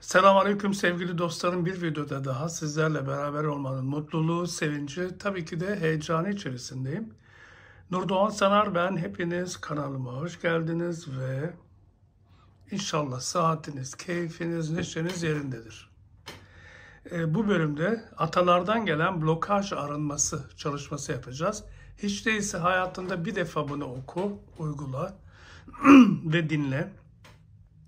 Selamünaleyküm sevgili dostlarım. Bir videoda daha sizlerle beraber olmanın mutluluğu, sevinci, tabii ki de heyecanı içerisindeyim. Nurdoğan Sanar ben. Hepiniz kanalıma hoş geldiniz ve inşallah saatiniz, keyfiniz, neşeniz yerindedir. E, bu bölümde atalardan gelen blokaj arınması çalışması yapacağız. Hiç değilse hayatında bir defa bunu oku, uygula ve dinle.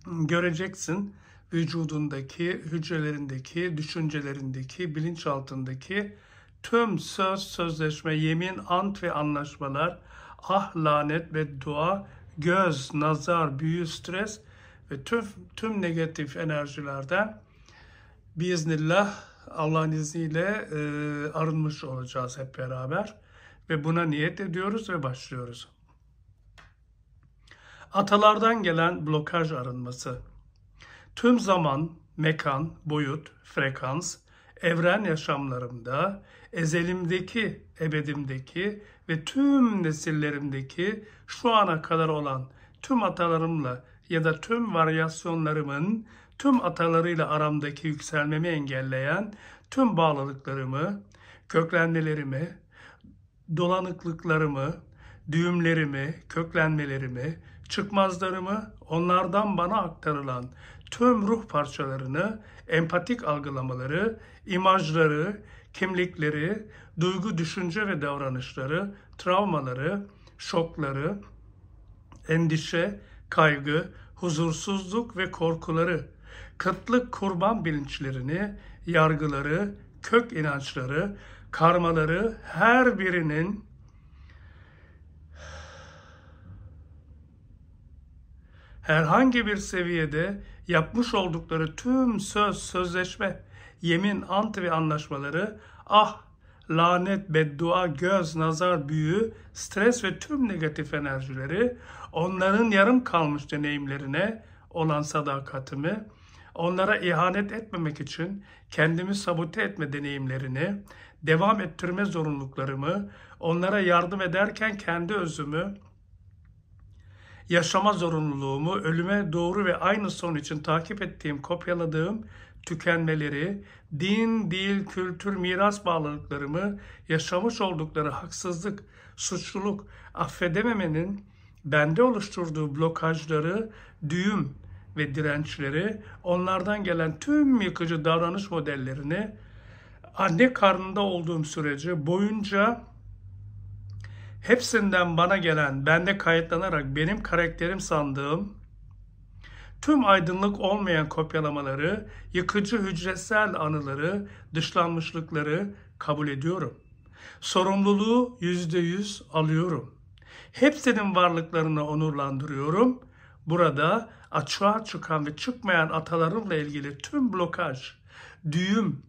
Göreceksin vücudundaki, hücrelerindeki, düşüncelerindeki, bilinç altındaki tüm söz, sözleşme, yemin, ant ve anlaşmalar, ah lanet ve dua, göz, nazar, büyü, stres ve tüm, tüm negatif enerjilerden biiznillah Allah'ın izniyle e, arınmış olacağız hep beraber ve buna niyet ediyoruz ve başlıyoruz. Atalardan gelen blokaj arınması tüm zaman, mekan, boyut, frekans, evren yaşamlarımda, ezelimdeki, ebedimdeki ve tüm nesillerimdeki şu ana kadar olan tüm atalarımla ya da tüm varyasyonlarımın tüm atalarıyla aramdaki yükselmemi engelleyen tüm bağlılıklarımı, köklenmelerimi, dolanıklıklarımı, düğümlerimi, köklenmelerimi, çıkmazlarımı, onlardan bana aktarılan tüm ruh parçalarını, empatik algılamaları, imajları, kimlikleri, duygu, düşünce ve davranışları, travmaları, şokları, endişe, kaygı, huzursuzluk ve korkuları, kıtlık kurban bilinçlerini, yargıları, kök inançları, karmaları her birinin herhangi bir seviyede yapmış oldukları tüm söz, sözleşme, yemin, ant ve anlaşmaları ah, lanet, beddua, göz, nazar, büyü, stres ve tüm negatif enerjileri onların yarım kalmış deneyimlerine olan sadakatimi, onlara ihanet etmemek için kendimi sabote etme deneyimlerini, devam ettirme zorunluluklarımı, onlara yardım ederken kendi özümü, yaşama zorunluluğumu, ölüme doğru ve aynı son için takip ettiğim, kopyaladığım tükenmeleri, din, dil, kültür, miras bağlılıklarımı, yaşamış oldukları haksızlık, suçluluk, affedememenin bende oluşturduğu blokajları, düğüm ve dirençleri, onlardan gelen tüm yıkıcı davranış modellerini anne karnında olduğum sürece boyunca hepsinden bana gelen, bende kayıtlanarak benim karakterim sandığım tüm aydınlık olmayan kopyalamaları, yıkıcı hücresel anıları, dışlanmışlıkları kabul ediyorum. Sorumluluğu yüzde yüz alıyorum. Hepsinin varlıklarını onurlandırıyorum. Burada açığa çıkan ve çıkmayan atalarımla ilgili tüm blokaj, düğüm,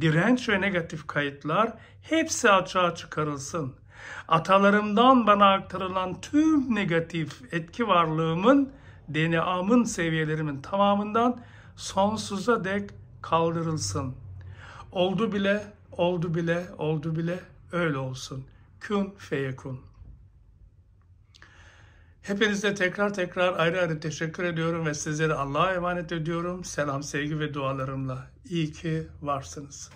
direnç ve negatif kayıtlar hepsi açığa çıkarılsın.'' Atalarımdan bana aktarılan tüm negatif etki varlığımın, DNA'mın seviyelerimin tamamından sonsuza dek kaldırılsın. Oldu bile, oldu bile, oldu bile öyle olsun. Kün feyekun. Hepinize tekrar tekrar ayrı ayrı teşekkür ediyorum ve sizleri Allah'a emanet ediyorum. Selam, sevgi ve dualarımla. İyi ki varsınız.